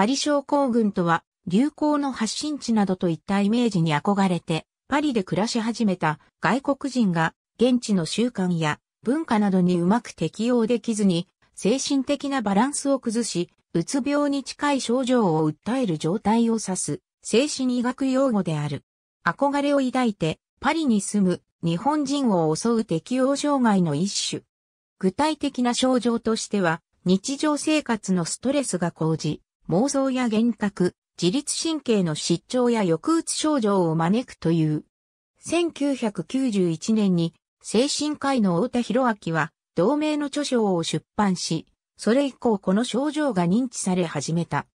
パリ症候群とは、流行の発信地などといったイメージに憧れて、パリで暮らし始めた外国人が現地の習慣や文化などにうまく適応できずに、精神的なバランスを崩し、うつ病に近い症状を訴える状態を指す、精神医学用語である。憧れを抱いて、パリに住む日本人を襲う適応障害の一種。具体的な症状としては、日常生活のストレスが高じ、妄想や幻覚、自律神経の失調や抑うつ症状を招くという。1991年に精神科医の太田博明は同名の著書を出版し、それ以降この症状が認知され始めた。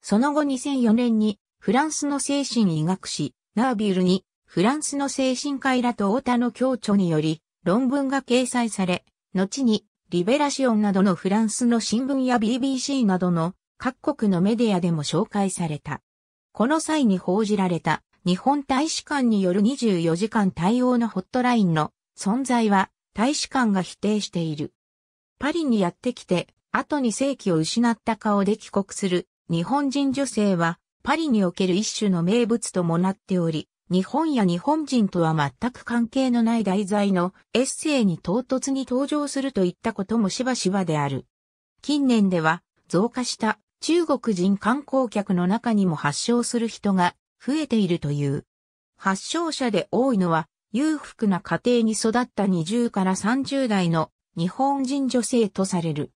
その後2004年にフランスの精神医学誌ナービルにフランスの精神科医らと太田の共著により論文が掲載され、後にリベラシオンなどのフランスの新聞や BBC などの各国のメディアでも紹介された。この際に報じられた日本大使館による24時間対応のホットラインの存在は大使館が否定している。パリにやってきて後に正規を失った顔で帰国する日本人女性はパリにおける一種の名物ともなっており、日本や日本人とは全く関係のない題材のエッセイに唐突に登場するといったこともしばしばである。近年では増加した中国人観光客の中にも発症する人が増えているという。発症者で多いのは、裕福な家庭に育った20から30代の日本人女性とされる。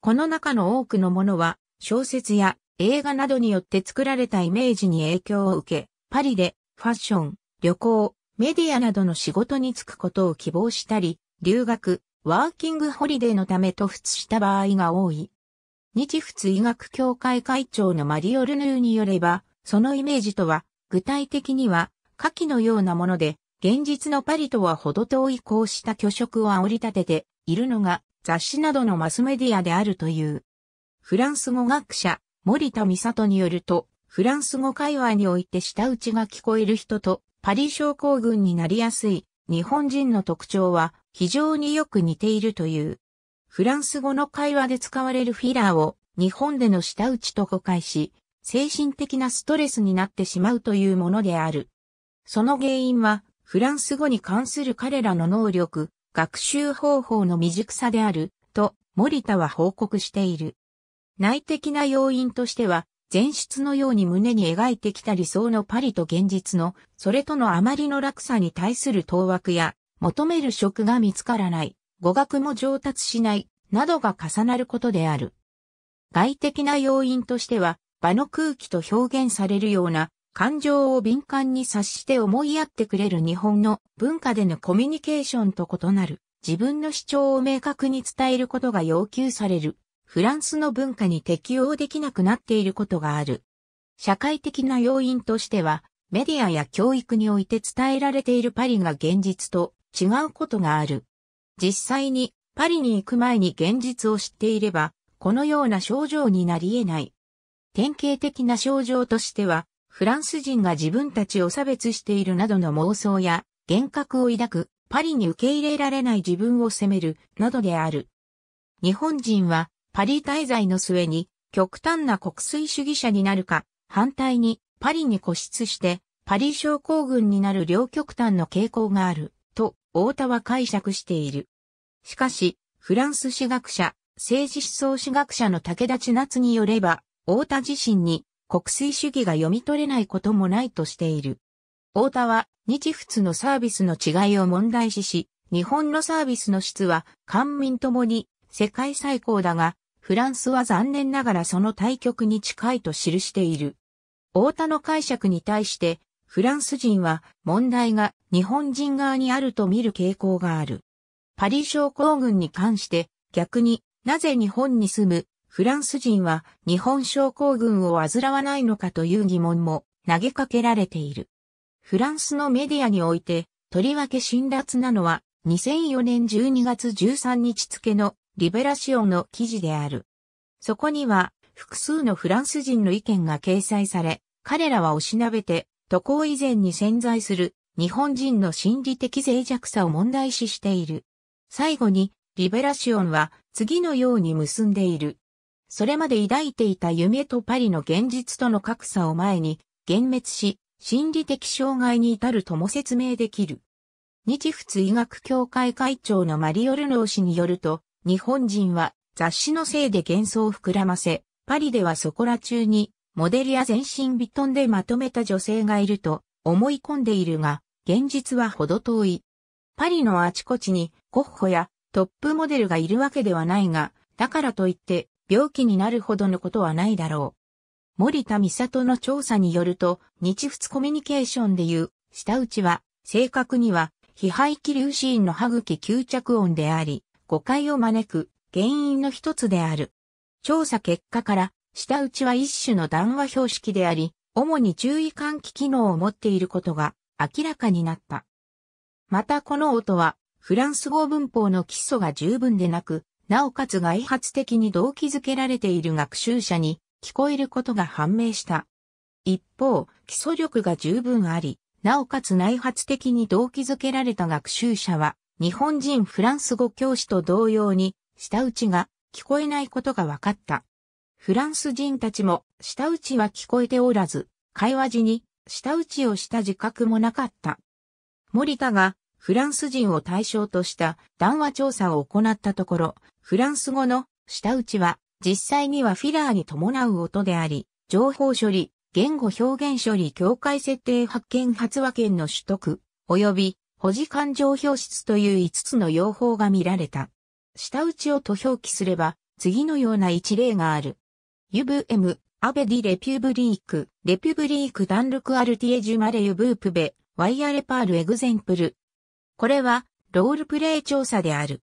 この中の多くのものは、小説や映画などによって作られたイメージに影響を受け、パリでファッション、旅行、メディアなどの仕事に就くことを希望したり、留学、ワーキングホリデーのため突出した場合が多い。日仏医学協会会長のマリオルヌーによれば、そのイメージとは、具体的には、下記のようなもので、現実のパリとは程遠いこうした虚飾を煽り立てているのが雑誌などのマスメディアであるという。フランス語学者、森田美里によると、フランス語会話において舌打ちが聞こえる人とパリ症候群になりやすい日本人の特徴は非常によく似ているという。フランス語の会話で使われるフィラーを日本での舌打ちと誤解し、精神的なストレスになってしまうというものである。その原因は、フランス語に関する彼らの能力、学習方法の未熟さである、と、森田は報告している。内的な要因としては、前出のように胸に描いてきた理想のパリと現実の、それとのあまりの落差に対する当惑や、求める職が見つからない、語学も上達しない、などが重なることである。外的な要因としては、場の空気と表現されるような感情を敏感に察して思いやってくれる日本の文化でのコミュニケーションと異なる自分の主張を明確に伝えることが要求されるフランスの文化に適応できなくなっていることがある。社会的な要因としてはメディアや教育において伝えられているパリが現実と違うことがある。実際にパリに行く前に現実を知っていれば、このような症状になり得ない。典型的な症状としては、フランス人が自分たちを差別しているなどの妄想や、幻覚を抱く、パリに受け入れられない自分を責める、などである。日本人は、パリ滞在の末に、極端な国粋主義者になるか、反対に、パリに固執して、パリ症候群になる両極端の傾向がある。太田は解釈している。しかし、フランス史学者、政治思想史学者の武田千夏によれば、太田自身に国粋主義が読み取れないこともないとしている。太田は日仏のサービスの違いを問題視し、日本のサービスの質は官民ともに世界最高だが、フランスは残念ながらその対極に近いと記している。太田の解釈に対してフランス人は問題が日本人側にあると見る傾向がある。パリ症候群に関して逆になぜ日本に住むフランス人は日本症候群を患わないのかという疑問も投げかけられている。フランスのメディアにおいてとりわけ辛辣なのは2004年12月13日付のリベラシオンの記事である。そこには複数のフランス人の意見が掲載され、彼らはおしなべて渡航以前に潜在する日本人の心理的脆弱さを問題視している。最後に、リベラシオンは次のように結んでいる。それまで抱いていた夢とパリの現実との格差を前に、幻滅し、心理的障害に至るとも説明できる。日仏医学協会会長のマリオルノー氏によると、日本人は雑誌のせいで幻想を膨らませ、パリではそこら中にモデルや全身ビトンでまとめた女性がいると思い込んでいるが、現実はほど遠い。パリのあちこちにゴッホやトップモデルがいるわけではないが、だからといって病気になるほどのことはないだろう。森田美里の調査によると、日仏コミュニケーションでいう、下打ちは、正確には、非排気粒子ンの歯茎吸着音であり、誤解を招く原因の一つである。調査結果から、下打ちは一種の談話標識であり、主に注意喚起機能を持っていることが明らかになった。またこの音は、フランス語文法の基礎が十分でなく、なおかつ外発的に動機づけられている学習者に聞こえることが判明した。一方、基礎力が十分あり、なおかつ内発的に動機づけられた学習者は、日本人フランス語教師と同様に、舌打ちが聞こえないことが分かった。フランス人たちも舌打ちは聞こえておらず、会話時に舌打ちをした自覚もなかった。森田がフランス人を対象とした談話調査を行ったところ、フランス語の舌打ちは実際にはフィラーに伴う音であり、情報処理、言語表現処理境界設定発見発話権の取得、及び保持感情表出という5つの用法が見られた。舌打ちをと表記すれば、次のような一例がある。ユブエム、アベディレピュブリーク、レピュブリークダンルクアルティエジュマレユブープベ、ワイヤレパールエグゼンプル。これは、ロールプレイ調査である。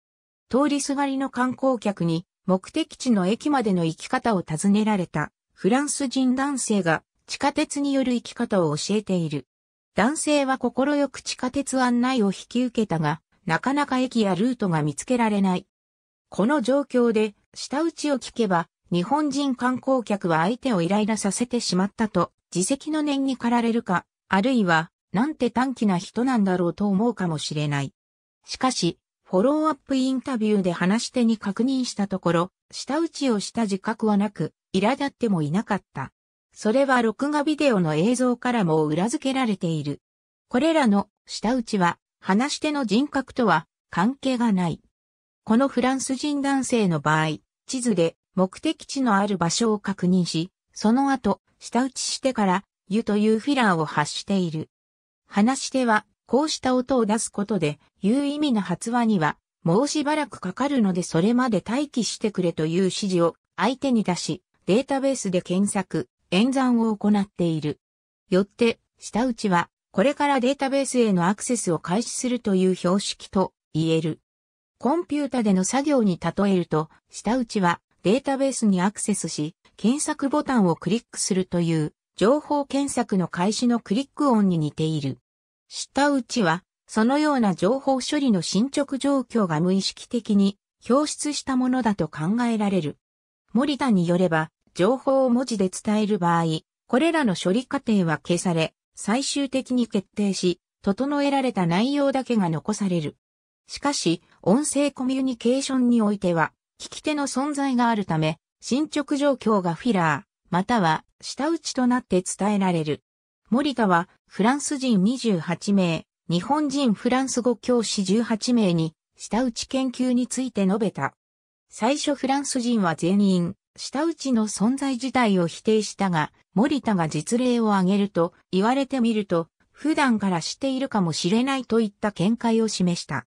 通りすがりの観光客に、目的地の駅までの行き方を尋ねられた、フランス人男性が、地下鉄による行き方を教えている。男性は心よく地下鉄案内を引き受けたが、なかなか駅やルートが見つけられない。この状況で、下打ちを聞けば、日本人観光客は相手をイライラさせてしまったと、自責の念に駆られるか、あるいは、なんて短気な人なんだろうと思うかもしれない。しかし、フォローアップインタビューで話し手に確認したところ、舌打ちをした自覚はなく、苛立ってもいなかった。それは録画ビデオの映像からも裏付けられている。これらの舌打ちは、話し手の人格とは関係がない。このフランス人男性の場合、地図で目的地のある場所を確認し、その後、下打ちしてから、湯というフィラーを発している。話し手は、こうした音を出すことで、う意味な発話には、もうしばらくかかるのでそれまで待機してくれという指示を相手に出し、データベースで検索、演算を行っている。よって、下打ちは、これからデータベースへのアクセスを開始するという標識と言える。コンピュータでの作業に例えると、下打ちはデータベースにアクセスし、検索ボタンをクリックするという、情報検索の開始のクリック音に似ている。下打ちは、そのような情報処理の進捗状況が無意識的に表出したものだと考えられる。森田によれば、情報を文字で伝える場合、これらの処理過程は消され、最終的に決定し、整えられた内容だけが残される。しかし、音声コミュニケーションにおいては、聞き手の存在があるため、進捗状況がフィラー、または下打ちとなって伝えられる。森田はフランス人28名、日本人フランス語教師18名に下打ち研究について述べた。最初フランス人は全員、下打ちの存在自体を否定したが、森田が実例を挙げると言われてみると、普段から知っているかもしれないといった見解を示した。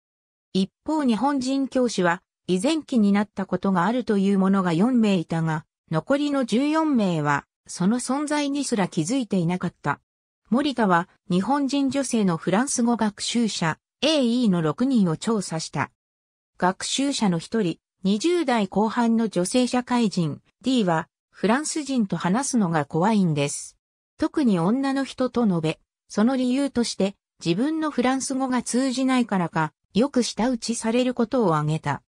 一方日本人教師は以前期になったことがあるという者が4名いたが、残りの14名は、その存在にすら気づいていなかった。森田は、日本人女性のフランス語学習者、AE の6人を調査した。学習者の一人、20代後半の女性社会人、D は、フランス人と話すのが怖いんです。特に女の人と述べ、その理由として、自分のフランス語が通じないからか、よく舌打ちされることを挙げた。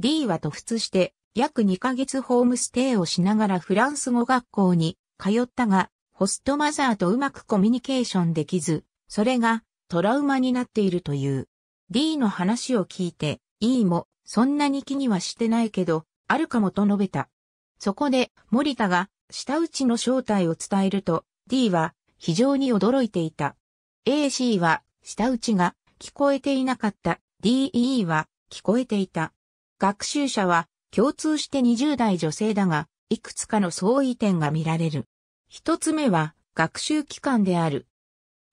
D は突出して、約2ヶ月ホームステイをしながらフランス語学校に通ったが、ホストマザーとうまくコミュニケーションできず、それがトラウマになっているという。D の話を聞いて、E もそんなに気にはしてないけど、あるかもと述べた。そこで森田が下打ちの正体を伝えると、D は非常に驚いていた。AC は下打ちが聞こえていなかった。DE は聞こえていた。学習者は共通して20代女性だが、いくつかの相違点が見られる。一つ目は学習期間である。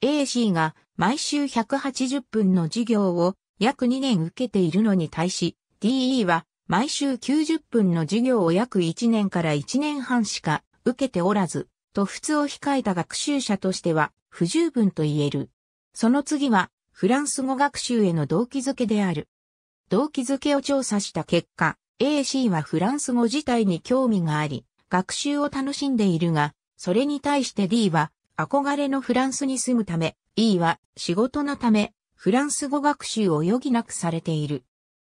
AC が毎週180分の授業を約2年受けているのに対し、DE は毎週90分の授業を約1年から1年半しか受けておらず、と普通を控えた学習者としては不十分と言える。その次はフランス語学習への動機づけである。動機づけを調査した結果、AC はフランス語自体に興味があり、学習を楽しんでいるが、それに対して D は憧れのフランスに住むため、E は仕事のため、フランス語学習を余儀なくされている。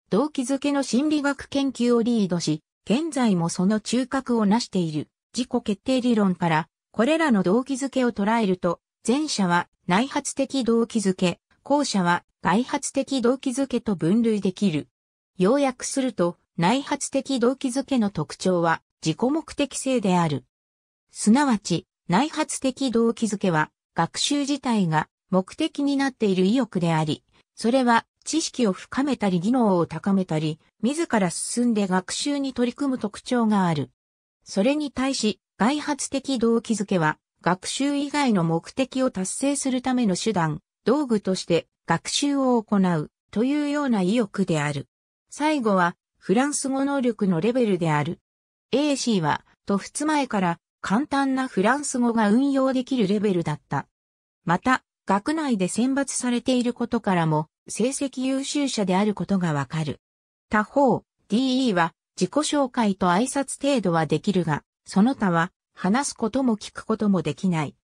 動機づけの心理学研究をリードし、現在もその中核を成している自己決定理論から、これらの動機づけを捉えると、前者は内発的動機づけ、後者は外発的動機づけと分類できる。要約すると、内発的動機づけの特徴は自己目的性である。すなわち、内発的動機づけは、学習自体が目的になっている意欲であり、それは知識を深めたり技能を高めたり、自ら進んで学習に取り組む特徴がある。それに対し、外発的動機づけは、学習以外の目的を達成するための手段、道具として学習を行うというような意欲である。最後はフランス語能力のレベルである。AC は、と仏前から簡単なフランス語が運用できるレベルだった。また、学内で選抜されていることからも、成績優秀者であることがわかる。他方、DE は、自己紹介と挨拶程度はできるが、その他は、話すことも聞くこともできない。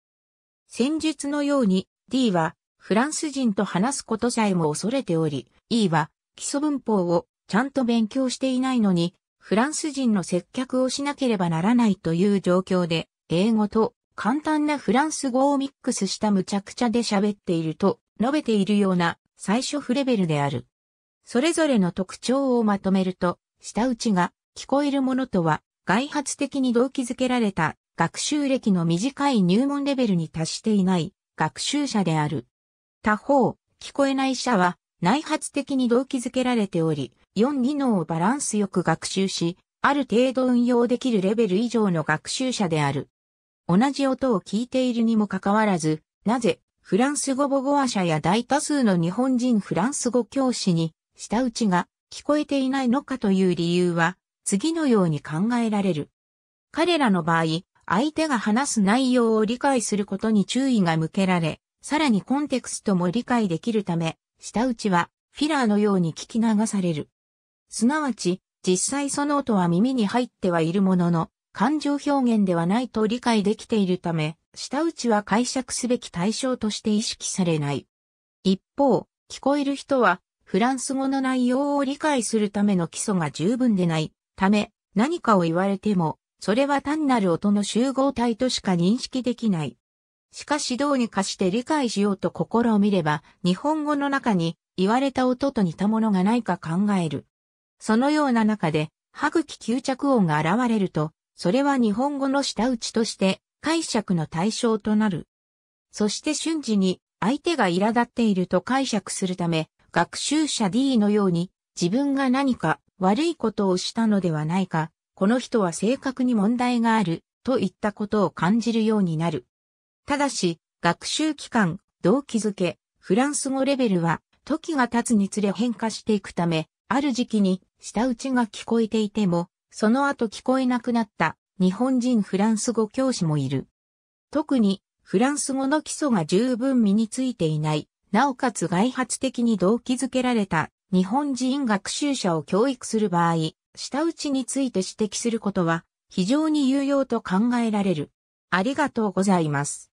戦術のように、D は、フランス人と話すことさえも恐れており、E は基礎文法をちゃんと勉強していないのに、フランス人の接客をしなければならないという状況で、英語と簡単なフランス語をミックスした無茶苦茶で喋っていると述べているような最初不レベルである。それぞれの特徴をまとめると、下打ちが聞こえるものとは外発的に動機づけられた学習歴の短い入門レベルに達していない学習者である。他方、聞こえない者は内発的に動機づけられており、4技能をバランスよく学習し、ある程度運用できるレベル以上の学習者である。同じ音を聞いているにもかかわらず、なぜ、フランス語母語話者や大多数の日本人フランス語教師に、舌打ちが聞こえていないのかという理由は、次のように考えられる。彼らの場合、相手が話す内容を理解することに注意が向けられ、さらにコンテクストも理解できるため、下打ちはフィラーのように聞き流される。すなわち、実際その音は耳に入ってはいるものの、感情表現ではないと理解できているため、下打ちは解釈すべき対象として意識されない。一方、聞こえる人は、フランス語の内容を理解するための基礎が十分でないため、何かを言われても、それは単なる音の集合体としか認識できない。しかしどうにかして理解しようと試みれば、日本語の中に言われた音と似たものがないか考える。そのような中で、歯茎吸着音が現れると、それは日本語の下打ちとして解釈の対象となる。そして瞬時に相手が苛立っていると解釈するため、学習者 D のように自分が何か悪いことをしたのではないか、この人は性格に問題があるといったことを感じるようになる。ただし、学習期間、動機づけ、フランス語レベルは、時が経つにつれ変化していくため、ある時期に舌打ちが聞こえていても、その後聞こえなくなった日本人フランス語教師もいる。特にフランス語の基礎が十分身についていない、なおかつ外発的に動機づけられた日本人学習者を教育する場合、舌打ちについて指摘することは非常に有用と考えられる。ありがとうございます。